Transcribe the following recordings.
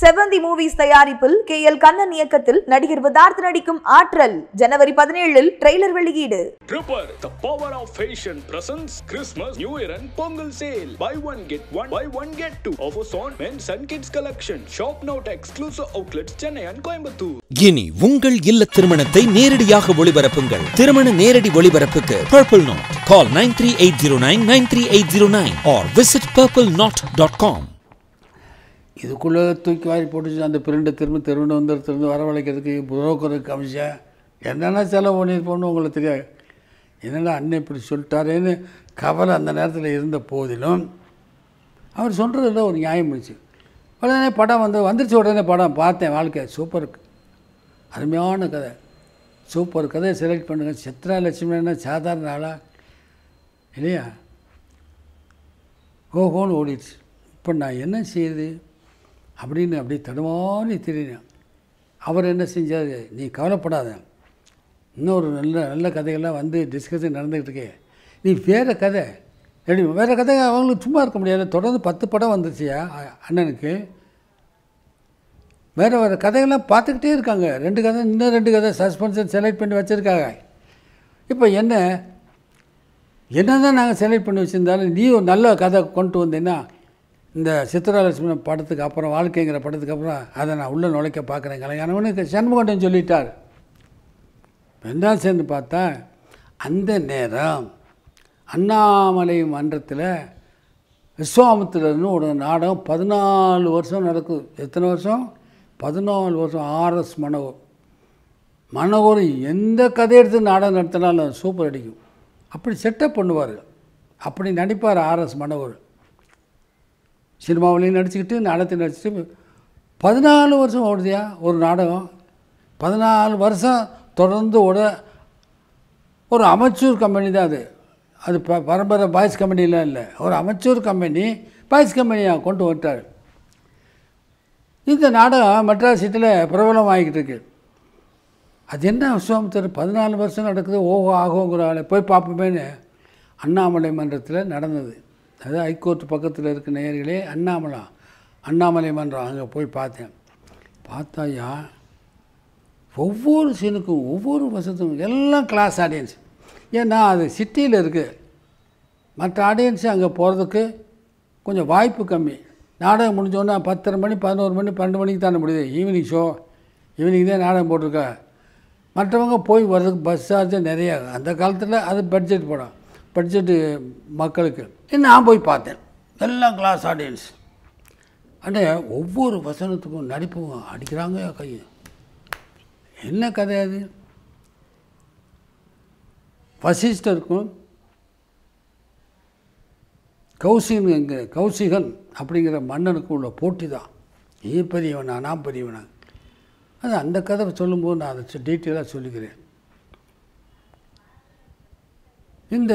செவந்தி மூவிஸ் தயாரிப்பில் K L Kannan இயக்கத்தில் நடிகர் விதார்த் நடிக்கும் ஆற்றல் ஜனவரி பதினேழில் ட்ரெய்லர் வெளியீடு Tripper the power of fashion presents Christmas Pongal sale buy one get one buy one get two kids collection shop now at Chennai and Coimbatore இனி உங்கள் இல்ல திருமணத்தை நேரடியாக ஒளிபரப்புங்கள் திருமண நேரடி ஒளிபரப்புக்கு Purple Note call nine three eight zero nine nine three eight zero nine or visit Purple Note dot com இதுக்குள்ளே தூக்கி வாரி போட்டுச்சு அந்த பிரிண்டை திரும்ப திரும்ப வந்து திரும்ப வரவழைக்கிறதுக்கு புரோக்கருக்கு கமிஷா என்னென்ன செலவு பண்ணியிருப்போம்னு உங்களுக்கு தெரியாது என்னென்னா அண்ணன் இப்படி சொல்லிட்டாரேன்னு கவலை அந்த நேரத்தில் இருந்த போதிலும் அவர் சொல்கிறதுல ஒரு நியாயம் இருந்துச்சு உடனே படம் வந்து வந்துருச்சு உடனே படம் பார்த்தேன் வாழ்க்கை சூப்பர் அருமையான கதை சூப்பர் கதையை செலக்ட் பண்ணுங்கள் சித்ரா லட்சுமணா சாதாரண ஆளா இல்லையா ஓஹோன்னு ஓடிடுச்சு இப்போ நான் என்ன செய்யுது அப்படின்னு அப்படி தடுமாறி திரினேன் அவர் என்ன செஞ்சார் நீ கவலைப்படாத இன்னொரு நல்ல நல்ல கதைகள்லாம் வந்து டிஸ்கஷன் நடந்துக்கிட்டு இருக்கே நீ வேறு கதை எப்படி வேறு கதை அவங்களுக்கு சும்மா இருக்க முடியாது தொடர்ந்து பத்து படம் வந்துச்சியா அண்ணனுக்கு வேறு வேறு கதைகள்லாம் பார்த்துக்கிட்டே இருக்காங்க ரெண்டு கதை இன்னும் ரெண்டு கதை சஸ்பென்ஷன் செலக்ட் பண்ணி வச்சுருக்காங்க இப்போ என்ன என்ன தான் நாங்கள் செலக்ட் பண்ணி வச்சுருந்தாலும் நீ ஒரு நல்ல கதை கொண்டு வந்தீங்கன்னா இந்த சித்ராலட்சுமி படத்துக்கு அப்புறம் வாழ்க்கைங்கிற படத்துக்கு அப்புறம் அதை நான் உள்ளே நுழைக்க பார்க்குறேன் கலைஞானவனுக்கு சண்முகண்டன் சொல்லிட்டார் வெந்தா சேர்ந்து பார்த்தா அந்த நேரம் அண்ணாமலை மன்றத்தில் விஸ்வாமித்திரர்னு ஒரு நாடகம் பதினாலு வருஷம் நடக்குது எத்தனை வருஷம் பதினாலு வருஷம் ஆர்எஸ் மனோகர் மனோகர் எந்த கதை எடுத்து நாடகம் நடத்தினாலும் சூப்பர் அடிக்கும் அப்படி செட்டப் பண்ணுவார் அப்படி நடிப்பார் ஆர்எஸ் மனோகர் சினிமாவிலையும் நடிச்சுக்கிட்டு நாடகத்தை நடிச்சுட்டு பதினாலு வருஷம் ஓடுதியா ஒரு நாடகம் பதினாலு வருஷம் தொடர்ந்து ஓட ஒரு அமைச்சூர் கம்பெனி தான் அது அது ப பரம்பரை பாய்ஸ் கம்பெனிலாம் இல்லை ஒரு அமைச்சூர் கம்பெனி பாய்ஸ் கம்பெனியாக கொண்டு வந்துட்டார் இந்த நாடகம் மெட்ராஸ் சிட்டியில் பிரபலம் ஆகிக்கிட்டு இருக்கு அது என்ன விஸ்வாமித்தர் பதினாலு வருஷம் நடக்குது ஓஹோ ஆளை போய் பார்ப்போமேனு அண்ணாமலை மன்றத்தில் நடந்தது அதாவது ஹைகோர்ட் பக்கத்தில் இருக்க நேயர்களே அண்ணாமலா அண்ணாமலை மன்றம் அங்கே போய் பார்த்தேன் பார்த்தாயா ஒவ்வொரு சீனுக்கும் ஒவ்வொரு வருஷத்துக்கும் எல்லாம் கிளாஸ் ஆடியன்ஸ் ஏன்னா அது சிட்டியில் இருக்குது மற்ற ஆடியன்ஸு அங்கே போகிறதுக்கு கொஞ்சம் வாய்ப்பு கம்மி நாடகம் முடிஞ்சோன்னா பத்தரை மணி பதினோரு மணி பன்னெண்டு மணிக்கு தானே முடியுது ஈவினிங் ஷோ ஈவினிங் தான் நாடகம் போட்டிருக்கேன் மற்றவங்க போய் வர்றதுக்கு பஸ் சார்ஜ் நிறையா அந்த காலத்தில் அது பட்ஜெட் போடும் படிச்சுட்டு மக்களுக்கு நான் போய் பார்த்தேன் எல்லாம் கிளாஸ் ஆடியன்ஸ் அண்டே ஒவ்வொரு வசனத்துக்கும் நடிப்பும் அடிக்கிறாங்க கையை என்ன கதை அது வசிஷ்டருக்கும் கௌசிகங்கிற கௌசிகன் அப்படிங்கிற மன்னனுக்கும் உள்ள போட்டி தான் நீ பெரியவனா நான் பெரியவனா அது அந்த கதை சொல்லும்போது நான் அதை டீட்டெயிலாக சொல்லிக்கிறேன் இந்த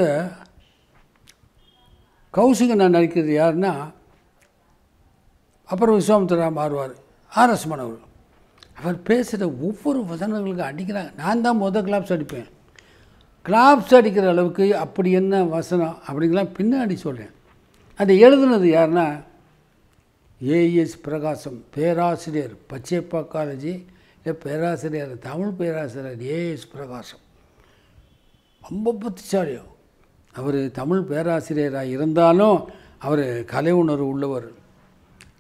கௌசிகன் நான் நடிக்கிறது யாருன்னா அப்புறம் விஸ்வாமித்ரா மாறுவார் ஆர்எஸ் மனவர் அவர் பேசுகிற ஒவ்வொரு வசனங்களுக்கும் அடிக்கிறாங்க நான் தான் முதல் கிளாப்ஸ் அடிப்பேன் கிளாப்ஸ் அடிக்கிற அளவுக்கு அப்படி என்ன வசனம் அப்படிங்கலாம் பின்னாடி சொல்கிறேன் அதை எழுதுனது யாருன்னா ஏஎஸ் பிரகாசம் பேராசிரியர் பச்சைப்பா காலேஜி பேராசிரியர் தமிழ் பேராசிரியர் ஏஎஸ் பிரகாசம் ரொம்ப புத்திசாலியோ அவர் தமிழ் பேராசிரியராக இருந்தாலும் அவர் கலை உணர்வு உள்ளவர்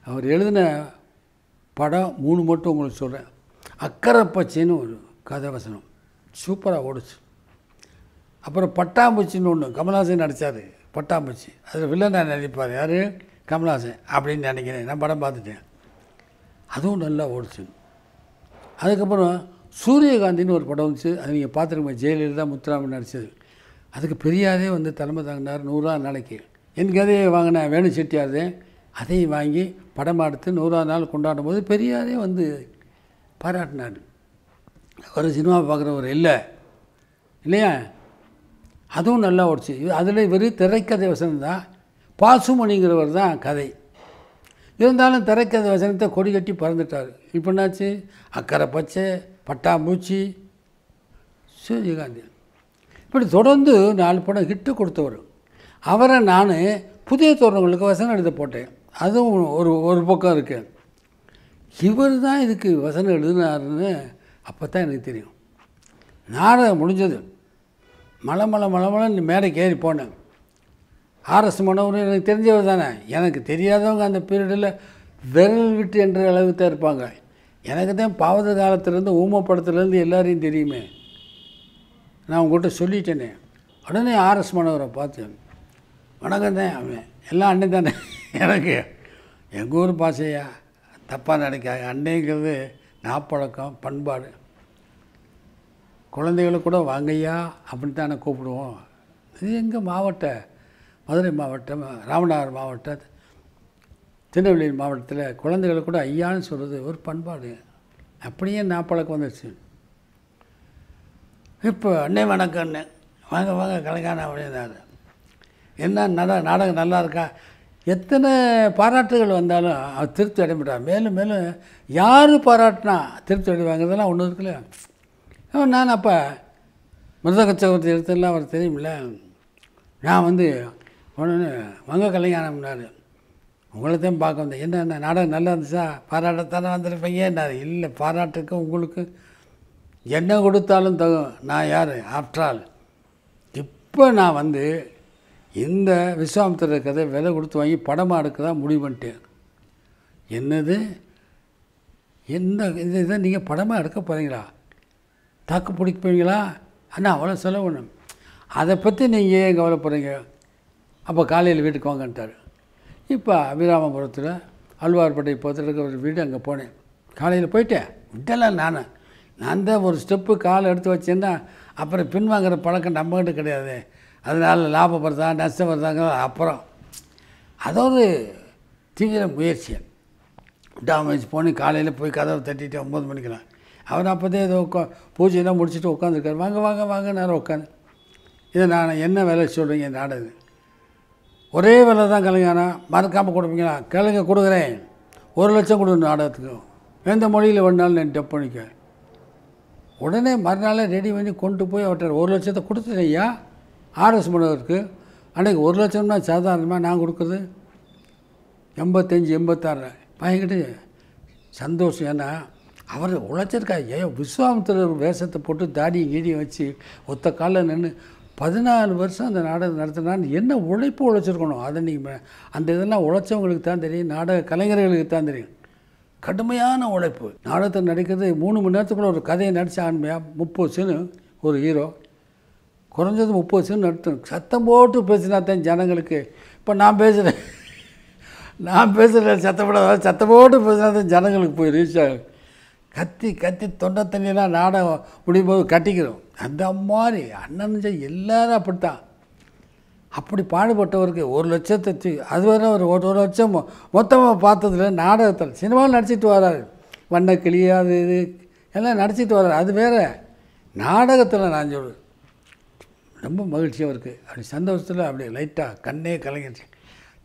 அவர் எழுதின படம் மூணு மட்டும் உங்களுக்கு சொல்கிறேன் அக்கரை பச்சைன்னு ஒரு கதை வசனம் சூப்பராக ஓடுச்சு அப்புறம் பட்டாம்பூச்சின்னு ஒன்று கமல்ஹாசன் நடித்தார் பட்டாம்பூச்சி அதில் வில்லனை நினைப்பார் யார் கமல்ஹாசன் அப்படின்னு நினைக்கிறேன் நான் படம் பார்த்துட்டேன் அதுவும் நல்லா ஓடுச்சு அதுக்கப்புறம் சூரியகாந்தின்னு ஒரு படம் வந்துச்சு அது நீங்கள் பார்த்துருக்க ஜெயலலிதா முத்துராமன் நடித்தது அதுக்கு பெரியாரே வந்து தலைமை தாங்கினார் நூறாவது நாளைக்கு என் கதையை வாங்கினேன் வேணு செட்டியாரதே அதையும் வாங்கி படம் எடுத்து நூறாவது நாள் கொண்டாடும் போது பெரியாரே வந்து பாராட்டினார் ஒரு சினிமா பார்க்குறவர் இல்லை இல்லையா அதுவும் நல்லா ஓடிச்சு அதில் இவர் திரைக்கதை வசனம் தான் பாசுமணிங்கிறவர் தான் கதை இருந்தாலும் திரைக்கதை வசனத்தை கொடி கட்டி பறந்துட்டார் இப்போ என்னாச்சு அக்கறை பச்சை பட்டாம்பூச்சி சூரியகாந்தி இப்படி தொடர்ந்து நாலு படம் ஹிட்டு கொடுத்தவர் அவரை நான் புதிய தோரணங்களுக்கு வசனம் எழுத போட்டேன் அதுவும் ஒரு ஒரு பக்கம் இருக்குது இவர் தான் இதுக்கு வசனம் எழுதினாருன்னு அப்போ தான் எனக்கு தெரியும் நாடகம் முடிஞ்சது மலை மலை மலை மலைன்னு மேடைக்கு ஏறி போனேன் ஆர்எஸ் மனோகர் எனக்கு தெரிஞ்சவர் தானே எனக்கு தெரியாதவங்க அந்த பீரியடில் விரல் விட்டு என்ற அளவுக்கு தான் இருப்பாங்க எனக்கு தான் பாவத காலத்துலேருந்து ஊம படத்துலேருந்து எல்லாரையும் தெரியுமே நான் உங்கள்கிட்ட சொல்லிட்டேனே உடனே ஆர்எஸ் மனோகரை பார்த்தேன் வணக்கம் தான் அவன் எல்லாம் அண்ணன் தானே எனக்கு எங்கள் ஊர் பாசையா தப்பாக நினைக்காது அண்டைங்கிறது நாப்பழக்கம் பண்பாடு குழந்தைகளை கூட வாங்கையா அப்படின்னு தானே கூப்பிடுவோம் இது எங்கள் மாவட்ட மதுரை மாவட்டம் ராமநாதர் மாவட்டம் திருநெல்வேலி மாவட்டத்தில் குழந்தைகளை கூட ஐயான்னு சொல்கிறது ஒரு பண்பாடு அப்படியே நான் பழக்கம் வந்துடுச்சு இப்போ அண்ணே வணக்கம் அண்ணே வாங்க வாங்க கலைஞான அப்படின்னாரு என்ன நட நாடகம் நல்லா இருக்கா எத்தனை பாராட்டுகள் வந்தாலும் அவர் திருப்தி அடைபட்டார் மேலும் மேலும் யார் பாராட்டினா திருப்தி அடைவாங்கிறதெல்லாம் ஒன்றும் இருக்குல்ல நான் அப்போ மிருதக சக்கரவர்த்தி எழுத்துலாம் அவர் தெரியுமில்ல நான் வந்து உடனே வங்க கல்யாணம்னாரு உங்களைத்தையும் பார்க்க வந்தேன் என்ன நாடகம் நல்லா இருந்துச்சா பாராட்டத்தானே என்ன இல்லை பாராட்டுக்கு உங்களுக்கு என்ன கொடுத்தாலும் தகும் நான் யார் ஆஃப்டர் ஆல் இப்போ நான் வந்து இந்த விஸ்வாமத்தில் இருக்கிறத விலை கொடுத்து வாங்கி படமாக எடுக்கிறதா முடிவு பண்ணிட்டேன் என்னது எந்த இது இதை நீங்கள் படமாக எடுக்க போகிறீங்களா தாக்கு பிடிக்க போவீங்களா அண்ணா அவ்வளோ செலவு அதை பற்றி நீங்கள் ஏன் கவலைப்படுறீங்க அப்போ காலையில் வீட்டுக்கு வாங்கன்ட்டார் இப்போ அபிராமபுரத்தில் அல்வார்பேட்டை பக்கத்தில் ஒரு வீடு அங்கே போனேன் காலையில் போயிட்டேன் இதெல்லாம் நான் நான் தான் ஒரு ஸ்டெப்பு காலை எடுத்து வச்சேன்னா அப்புறம் பின்வாங்கிற பழக்கம் நம்மகிட்ட கிடையாது அதனால் லாபம் வருதா நஷ்டம் வருதாங்கிறது அப்புறம் அதோடு தீவிர முயற்சி டாமேஜ் போனி காலையில் போய் கதவை தட்டிட்டு ஒம்பது மணிக்கெல்லாம் அவர் அப்போதே ஏதோ உட்கா பூஜையெல்லாம் முடிச்சுட்டு உட்காந்துருக்காரு வாங்க வாங்க வாங்க நேரம் உட்காந்து இதை நான் என்ன வேலை சொல்கிறீங்க நாடகம் ஒரே வேலை தான் கலைஞானா மறக்காமல் கொடுப்பீங்களா கிழங்க கொடுக்குறேன் ஒரு லட்சம் கொடுக்கணும் நாடகத்துக்கு எந்த மொழியில் வேணாலும் நான் டெப் பண்ணிக்க உடனே மறுநாளே ரெடி பண்ணி கொண்டு போய் அவர்கிட்ட ஒரு லட்சத்தை கொடுத்துட்டேயா ஆர்எஸ் மனதிற்கு அன்றைக்கி ஒரு லட்சம்னா சாதாரணமாக நான் கொடுக்குறது எண்பத்தஞ்சு எண்பத்தாறு பையன்கிட்ட சந்தோஷம் ஏன்னா அவர் உழைச்சிருக்கா ஏன் விஸ்வாமித்திர வேஷத்தை போட்டு தாடியும் கீடியும் வச்சு ஒத்த காலில் நின்று பதினாலு வருஷம் அந்த நாடகம் நடத்தினா என்ன உழைப்பு உழைச்சிருக்கணும் அதை நீங்கள் அந்த இதெல்லாம் உழைச்சவங்களுக்கு தான் தெரியும் நாடக கலைஞர்களுக்கு தான் தெரியும் கடுமையான உழைப்பு நாடகத்தில் நடிக்கிறது மூணு மணி நேரத்துக்குள்ளே ஒரு கதையை நடித்த ஆண்மையாக முப்பது சின்னு ஒரு ஹீரோ குறைஞ்சது முப்பது சின்னு நடத்தணும் சத்தம் போட்டு பேசினா தான் ஜனங்களுக்கு இப்போ நான் பேசுகிறேன் நான் பேசுகிறேன் சத்தம் சத்தம் போட்டு பேசினா தான் ஜனங்களுக்கு போய் ரீச் ஆகும் கத்தி கத்தி தொண்டை தண்ணியெல்லாம் நாடகம் முடியும் போது கட்டிக்கிறோம் அந்த மாதிரி அண்ணன் எல்லாரும் அப்படித்தான் அப்படி பாடுபட்டவருக்கு ஒரு லட்சத்தை அது வரை ஒரு ஒரு லட்சம் மொத்தமாக பார்த்ததில் நாடகத்தில் சினிமாவில் நடிச்சிட்டு வர்றாரு வண்ண கிளியாது இது எல்லாம் நடிச்சிட்டு வர்றாரு அது வேறு நாடகத்தில் நான் சொல்கிறேன் ரொம்ப மகிழ்ச்சியாக இருக்குது அப்படி சந்தோஷத்தில் அப்படி லைட்டாக கண்ணே கலைஞர்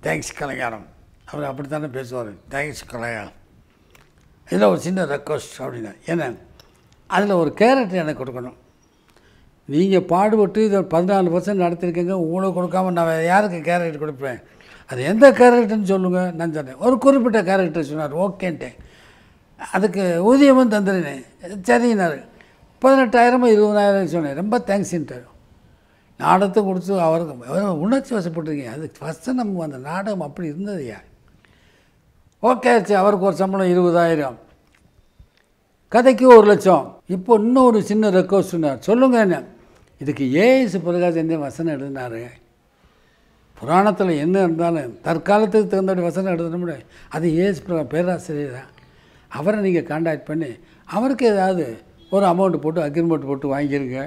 தேங்க்ஸ் கலைஞரம் அவர் அப்படித்தானே பேசுவார் தேங்க்ஸ் கலைஞானம் இதில் ஒரு சின்ன ரெக்வஸ்ட் அப்படின்னா ஏன்னா அதில் ஒரு கேரட் எனக்கு கொடுக்கணும் நீங்கள் பாடுபட்டு இதை பதினாலு பர்சன்ட் நடத்திருக்கீங்க உங்களுக்கு கொடுக்காம நான் யாருக்கு கேரக்டர் கொடுப்பேன் அது எந்த கேரக்டர்னு சொல்லுங்கள் நான் சொன்னேன் ஒரு குறிப்பிட்ட கேரக்டர் சொன்னார் ஓகேன்ட்டேன் அதுக்கு ஊதியமும் தந்துடுனேன் சரினார் பதினெட்டாயிரமும் இருபதாயிரம் சொன்னேன் ரொம்ப தேங்க்ஸ்ன்ட்டார் நாடகத்தை கொடுத்து அவருக்கு உணர்ச்சி வசப்பட்டிருக்கீங்க அது ஃபஸ்ட்டு நம்ம அந்த நாடகம் அப்படி இருந்ததுயா ஓகே ஆச்சு அவருக்கு ஒரு சம்பளம் இருபதாயிரம் கதைக்கு ஒரு லட்சம் இப்போ இன்னும் ஒரு சின்ன ரெக்வஸ்ட் சொன்னார் சொல்லுங்கள் என்ன இதுக்கு ஏஎஸ் பிரகாஷ் வசனம் எழுதினார் புராணத்தில் என்ன இருந்தாலும் தற்காலத்துக்கு தகுந்தபடி வசனம் எழுதணும்னு அது ஏஎஸ் பேராசிரியர் தான் அவரை நீங்கள் காண்டாக்ட் பண்ணி அவருக்கு ஏதாவது ஒரு அமௌண்ட் போட்டு அக்ரிமெண்ட் போட்டு வாங்கியிருங்க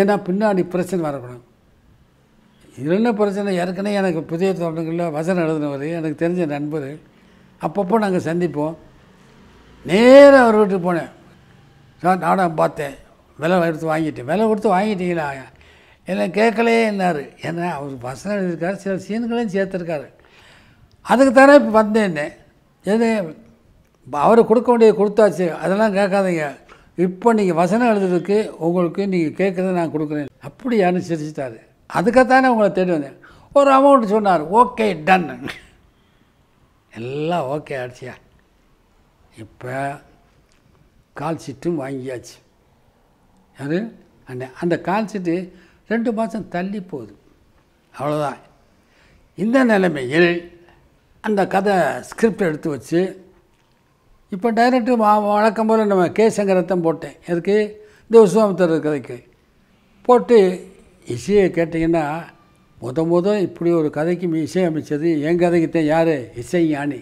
ஏன்னா பின்னாடி பிரச்சனை வரக்கூடாது என்ன பிரச்சனை ஏற்கனவே எனக்கு புதிய தோட்டங்களில் வசனம் எழுதினவர் எனக்கு தெரிஞ்ச நண்பர் அப்பப்போ நாங்கள் சந்திப்போம் நேராக அவர் வீட்டுக்கு போனேன் நான் நானும் பார்த்தேன் விலை கொடுத்து வாங்கிட்டேன் விலை கொடுத்து வாங்கிட்டீங்களா என்ன கேட்கலையே என்னார் ஏன்னா அவர் வசனம் எழுதியிருக்காரு சில சீன்களையும் சேர்த்துருக்காரு அதுக்கு தானே இப்போ வந்தேன்னு எது அவர் கொடுக்க வேண்டியது கொடுத்தாச்சு அதெல்லாம் கேட்காதீங்க இப்போ நீங்கள் வசனம் எழுதுறதுக்கு உங்களுக்கு நீங்கள் கேட்குறத நான் கொடுக்குறேன் அப்படி யாரும் சிரிச்சிட்டாரு அதுக்காகத்தானே உங்களை தேடி வந்தேன் ஒரு அமௌண்ட் சொன்னார் ஓகே டன் எல்லாம் ஓகே ஆச்சியா இப்போ கால் சீட்டும் வாங்கியாச்சு யார் அந்த அந்த கால்ஷீட்டு ரெண்டு மாதம் தள்ளி போகுது அவ்வளோதான் இந்த நிலைமையில் அந்த கதை ஸ்கிரிப்ட் எடுத்து வச்சு இப்போ டைரக்டர் வழக்கம் போல் நம்ம கே சங்கரத்தம் போட்டேன் எதுக்கு இந்த விஸ்வாமித்தர் கதைக்கு போட்டு இசையை கேட்டிங்கன்னா முத முத இப்படி ஒரு கதைக்கு இசை அமைச்சது என் கதைக்கு தான் யார் இசை ஞானி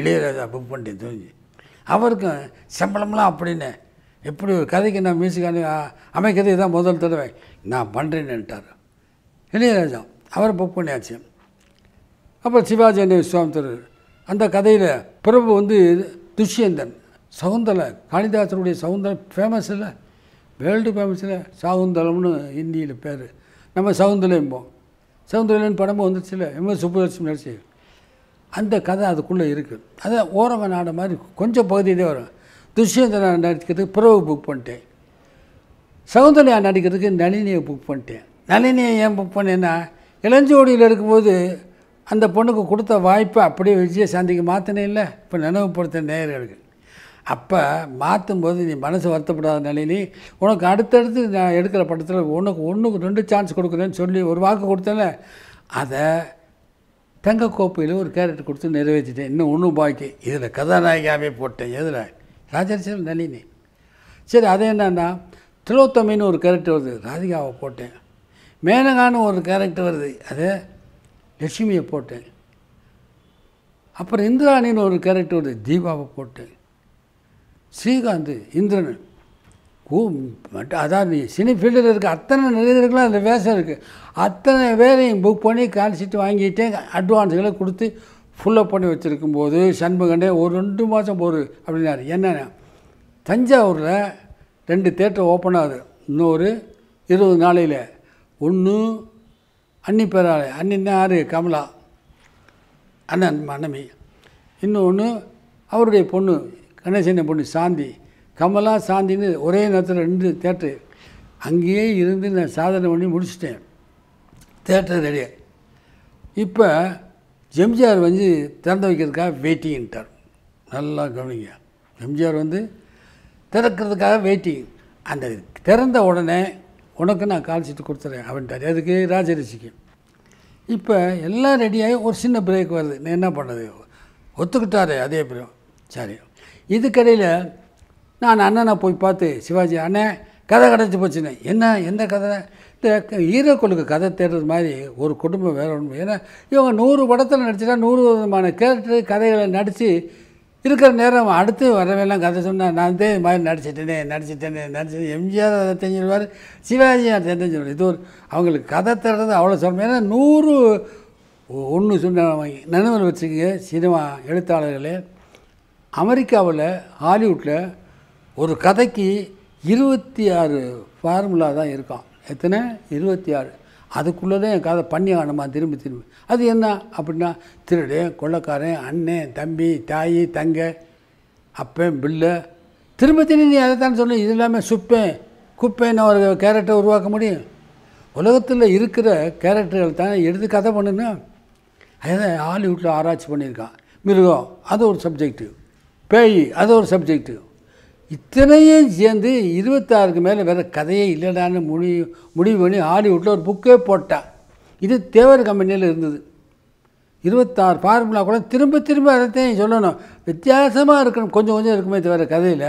இளையராஜா புக் பண்ணி தூங்கி அவருக்கும் சம்பளம்லாம் அப்படின்னு எப்படி ஒரு கதைக்கு நான் மியூசிக் அனு அமைக்கிறது இதுதான் முதல் தடவை நான் பண்ணுறேன்னுட்டார் இளையராஜா அவரை புக் பண்ணியாச்சு அப்புறம் சிவாஜி அண்ணன் சுவாமித்தர் அந்த கதையில் பிரபு வந்து துஷ்யந்தன் சவுந்தலை காளிதாசனுடைய சவுந்தரம் ஃபேமஸ் இல்லை வேர்ல்டு இல்லை சவுந்தலம்னு ஹிந்தியில் பேர் நம்ம சவுந்தலைம்போம் சவுந்தரலன் படமும் இல்லை எம்எஸ் சுப்புலட்சுமி நடிச்சு அந்த கதை அதுக்குள்ளே இருக்குது அதை ஓரவ நாடு மாதிரி கொஞ்சம் பகுதியிலே வரும் துஷ்யந்தனா நடிக்கிறதுக்கு புறவை புக் பண்ணிட்டேன் சௌந்தர்யா நடிக்கிறதுக்கு நளினியை புக் பண்ணிட்டேன் நளினியை ஏன் புக் பண்ணேன்னா இளஞ்சோடியில் இருக்கும்போது அந்த பொண்ணுக்கு கொடுத்த வாய்ப்பை அப்படியே விஜயசாந்திக்கு மாற்றினே இல்லை இப்போ நினைவுபடுத்த நேயர்களுக்கு அப்போ மாற்றும் போது நீ மனசு வருத்தப்படாத நிலையிலே உனக்கு அடுத்தடுத்து நான் எடுக்கிற படத்தில் உனக்கு ஒன்றுக்கு ரெண்டு சான்ஸ் கொடுக்குறேன்னு சொல்லி ஒரு வாக்கு கொடுத்தேன்ல அதை தங்க கோப்பையில் ஒரு கேரக்டர் கொடுத்து நிறைவேற்றிட்டேன் இன்னும் ஒன்றும் பாக்கி இதில் கதாநாயகியாகவே போட்டேன் எதில் ராஜரிஷம் நளினி சரி அது என்னன்னா திலோத்தமின்னு ஒரு கேரக்டர் வருது ராதிகாவை போட்டேன் மேனகான்னு ஒரு கேரக்டர் வருது அது லட்சுமியை போட்டேன் அப்புறம் இந்திராணின்னு ஒரு கேரக்டர் வருது தீபாவை போட்டேன் ஸ்ரீகாந்த் இந்திரன் கூ அதான் நீ சினி ஃபீல்டில் இருக்க அத்தனை நடிகர்களும் அந்த வேஷம் இருக்குது அத்தனை பேரையும் புக் பண்ணி கான்சிட்டு வாங்கிட்டு அட்வான்ஸுகளை கொடுத்து ஃபுல்லப் பண்ணி வச்சுருக்கும்போது சண்முகண்டே சண்முகனே ஒரு ரெண்டு மாதம் போரு அப்படின்னாரு என்னென்ன தஞ்சாவூரில் ரெண்டு தேட்டர் ஓப்பன் ஆகுது இன்னொரு இருபது நாளையில் ஒன்று அன்னி பேராளை அன்னின்னா யார் கமலா அண்ணன் மனைவி இன்னொன்று அவருடைய பொண்ணு கணேசன் பொண்ணு சாந்தி கமலா சாந்தின்னு ஒரே நேரத்தில் ரெண்டு தேட்டரு அங்கேயே இருந்து நான் சாதனை பண்ணி முடிச்சிட்டேன் தேட்டர் ரெடியாக இப்போ எம்ஜிஆர் வந்து திறந்து வைக்கிறதுக்காக வெயிட்டிங்ட்டார் நல்லா கவனிங்க எம்ஜிஆர் வந்து திறக்கிறதுக்காக வெயிட்டிங் அந்த திறந்த உடனே உனக்கு நான் கால் சீட்டு கொடுத்துறேன் அப்படின்ட்டார் அதுக்கு ராஜரிஷிக்கு இப்போ எல்லாம் ரெடியாகி ஒரு சின்ன பிரேக் வருது நான் என்ன பண்ணது ஒத்துக்கிட்டாரு அதே பிரேம் சரி இதுக்கடையில் நான் அண்ணனை போய் பார்த்து சிவாஜி அண்ணன் கதை கிடச்சி போச்சுன்னு என்ன எந்த கதை இந்த ஈரோக்களுக்கு கதை தேடுறது மாதிரி ஒரு குடும்பம் வேற ஒன்று ஏன்னா இவங்க நூறு படத்தில் நடிச்சுட்டா நூறு விதமான கேரக்டர் கதைகளை நடித்து இருக்கிற நேரம் அடுத்து வரவேலாம் கதை சொன்னால் நான் இதே மாதிரி நடிச்சிட்டேனே நடிச்சிட்டேனே நடிச்சது எம்ஜிஆர் அதை தெரிஞ்சிருவார் சிவாஜி அதை தெரிஞ்சிருவார் இது ஒரு அவங்களுக்கு கதை தேடுறது அவ்வளோ சொல்லும் ஏன்னா நூறு ஒன்று சொன்ன நினைவில் வச்சுக்கங்க சினிமா எழுத்தாளர்களே அமெரிக்காவில் ஹாலிவுட்டில் ஒரு கதைக்கு இருபத்தி ஆறு ஃபார்முலா தான் இருக்கான் எத்தனை இருபத்தி ஆறு அதுக்குள்ளே தான் என் கதை பண்ணி ஆகணுமா திரும்பி திரும்பி அது என்ன அப்படின்னா திருடு கொள்ளக்காரன் அண்ணன் தம்பி தாய் தங்க அப்பேன் பிள்ளை திரும்ப திரும்பி நீ அதை தான் சொல்லு இது இல்லாமல் சுப்பேன் குப்பேன்னு ஒரு கேரக்டர் உருவாக்க முடியும் உலகத்தில் இருக்கிற கேரக்டர்கள் தான் எடுத்து கதை பண்ணுன்னா அதான் ஹாலிவுட்டில் ஆராய்ச்சி பண்ணியிருக்கான் மிருகம் அது ஒரு சப்ஜெக்டு பேய் அது ஒரு சப்ஜெக்டு இத்தனையும் சேர்ந்து இருபத்தாறுக்கு மேலே வேறு கதையே இல்லைடான்னு முடிவு முடிவு பண்ணி ஹாலிவுட்டில் ஒரு புக்கே போட்டான் இது தேவர் கம்பெனியில் இருந்தது இருபத்தாறு ஃபார்முலா கூட திரும்ப திரும்ப அதைத்தையும் சொல்லணும் வித்தியாசமாக இருக்கணும் கொஞ்சம் கொஞ்சம் இருக்குமே தவிர கதையில்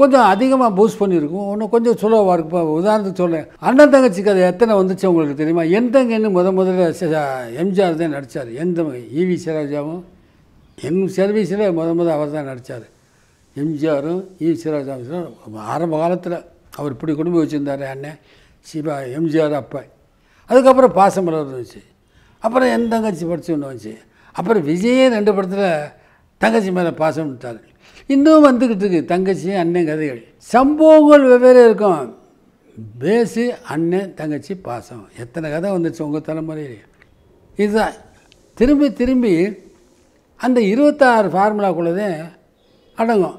கொஞ்சம் அதிகமாக பூஸ்ட் பண்ணியிருக்கும் ஒன்று கொஞ்சம் சுலவாக இருக்கும் உதாரணத்துக்கு சொல்கிறேன் அண்ணன் தங்கச்சி கதை எத்தனை வந்துச்சு உங்களுக்கு தெரியுமா என் தங்கன்னு முத முதல்ல எம்ஜிஆர் தான் நடித்தார் எந்த ஈவி e சிராஜாவும் என் சர்வீஸில் முத முதல் அவர் தான் நடித்தார் எம்ஜிஆரும் ஈஸ்வராஜ் ஆரம்ப காலத்தில் அவர் இப்படி குடும்பம் வச்சுருந்தார் அண்ணன் சிவா எம்ஜிஆர் அப்பா அதுக்கப்புறம் பாசமலர் இருந்துச்சு அப்புறம் என் தங்கச்சி படித்து ஒன்று வந்துச்சு அப்புறம் விஜயே ரெண்டு படத்தில் தங்கச்சி மேலே பாசம் விட்டார் இன்னும் வந்துக்கிட்டு இருக்குது தங்கச்சி அண்ணன் கதைகள் சம்பவங்கள் வெவ்வேறு இருக்கும் பேசு அண்ணன் தங்கச்சி பாசம் எத்தனை கதை வந்துச்சு உங்கள் தலைமுறையிலே இதுதான் திரும்பி திரும்பி அந்த இருபத்தாறு ஃபார்முலாக்குள்ளதே அடங்கும்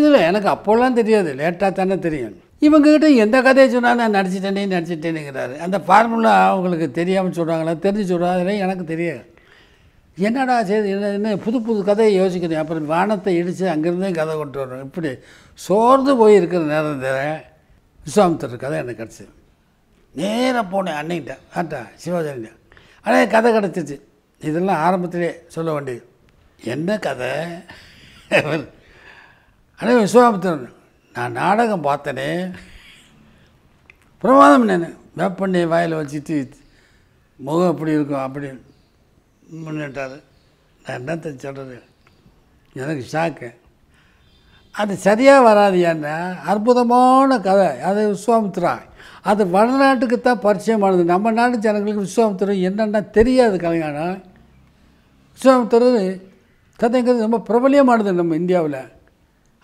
இதில் எனக்கு அப்போல்லாம் தெரியாது லேட்டாக தானே தெரியும் இவங்ககிட்ட எந்த கதையை சொன்னால் நான் நடிச்சிட்டேனே நடிச்சிட்டேனுங்கிறாரு அந்த ஃபார்முலா அவங்களுக்கு தெரியாமல் சொல்கிறாங்களா தெரிஞ்சு சொல்கிறாங்களே எனக்கு தெரியாது என்னடா செய்து என்ன என்ன புது புது கதையை யோசிக்கணும் அப்புறம் வானத்தை இடித்து அங்கேருந்தே கதை கொண்டு வரணும் இப்படி சோர்ந்து போயிருக்கிற நேரம் தர விஸ்வாமித்தர் கதை எனக்கு கிடச்சிது நேராக போனேன் அன்னைக்கிட்ட ஆட்டா சிவாஜிகிட்ட ஆனால் கதை கிடச்சிச்சு இதெல்லாம் ஆரம்பத்திலே சொல்ல வேண்டியது என்ன கதை ஆனால் விஸ்வாமித்திரன் நான் நாடகம் பார்த்தனே பிரமாதம் நான் வேப்பண்ணி வாயில் வச்சுட்டு முகம் அப்படி இருக்கும் அப்படி முன்னிட்டார் நான் என்னத்தை சொல்கிறது எனக்கு ஷாக்கு அது சரியாக வராதியான்னு அற்புதமான கதை அது விஸ்வாமித்ரா அது வடநாட்டுக்கு தான் பரிச்சயமானது நம்ம நாட்டு ஜனங்களுக்கு விஸ்வாமித்திரம் என்னென்னா தெரியாது கல்யாணம் விஸ்வாமித்திரர் கதைங்கிறது ரொம்ப பிரபலியமானது நம்ம இந்தியாவில்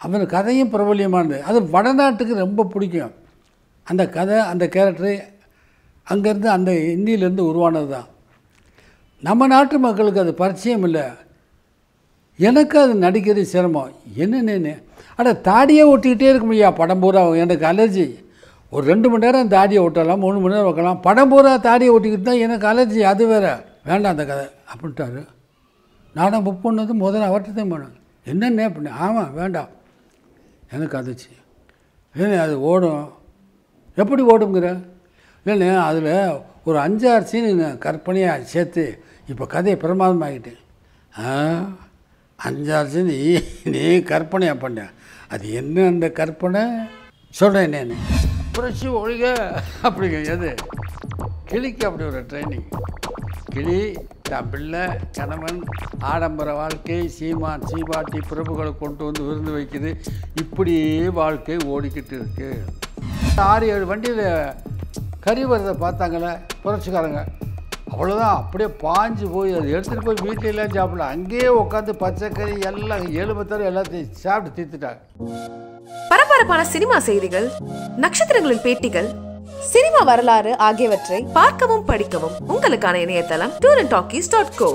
அவர் கதையும் பிரபல்யமானது அது வடநாட்டுக்கு ரொம்ப பிடிக்கும் அந்த கதை அந்த கேரக்டரு அங்கேருந்து அந்த இந்தியிலேருந்து உருவானது தான் நம்ம நாட்டு மக்களுக்கு அது பரிச்சயம் இல்லை எனக்கு அது நடிக்கிறது சிரமம் என்னென்னு ஆனால் தாடியை ஒட்டிக்கிட்டே இருக்க முடியா படம் பூரா எனக்கு அலர்ஜி ஒரு ரெண்டு மணி நேரம் தாடியை ஒட்டலாம் மூணு மணி நேரம் வைக்கலாம் படம் பூரா தாடியை ஒட்டிக்கிட்டு தான் எனக்கு அலர்ஜி அது வேறு வேண்டாம் அந்த கதை அப்படின்ட்டாரு நானும் புக் பண்ணது முதல்ல அவர்கிட்ட தான் போனேன் என்னென்ன அப்படின்னு ஆமாம் வேண்டாம் எனக்கு கதைச்சி இல்லை அது ஓடும் எப்படி ஓடுங்கிற இல்லைண்ணே அதில் ஒரு அஞ்சாறு சீனு கற்பனையாக சேர்த்து இப்போ கதையை பிரமாதமாகிட்டேன் அஞ்சாறு சீனு நீ கற்பனையாக பண்ண அது என்ன அந்த கற்பனை சொல்கிறேன் நான் புரட்சி ஒழுக அப்படிங்க எது கிளிக்கு அப்படி ஒரு ட்ரைனிங் கிளி வச்சா பிள்ளை கணவன் ஆடம்பர வாழ்க்கை சீமான் சீபாட்டி பிரபுகளை கொண்டு வந்து விருந்து வைக்குது இப்படி வாழ்க்கை ஓடிக்கிட்டு இருக்கு ஆறு ஏழு வண்டியில் கறி வரதை பார்த்தாங்களே புரட்சிக்காரங்க அவ்வளோதான் அப்படியே பாஞ்சு போய் அதை எடுத்துகிட்டு போய் வீட்டில் எல்லாம் சாப்பிடல அங்கேயே உட்காந்து பச்சைக்கறி எல்லாம் எலும்பத்தரும் எல்லாத்தையும் சாப்பிட்டு தீர்த்துட்டாங்க பரபரப்பான சினிமா செய்திகள் நட்சத்திரங்களின் பேட்டிகள் சினிமா வரலாறு ஆகியவற்றை பார்க்கவும் படிக்கவும் உங்களுக்கான இணையதளம் Tour and Talkies dot go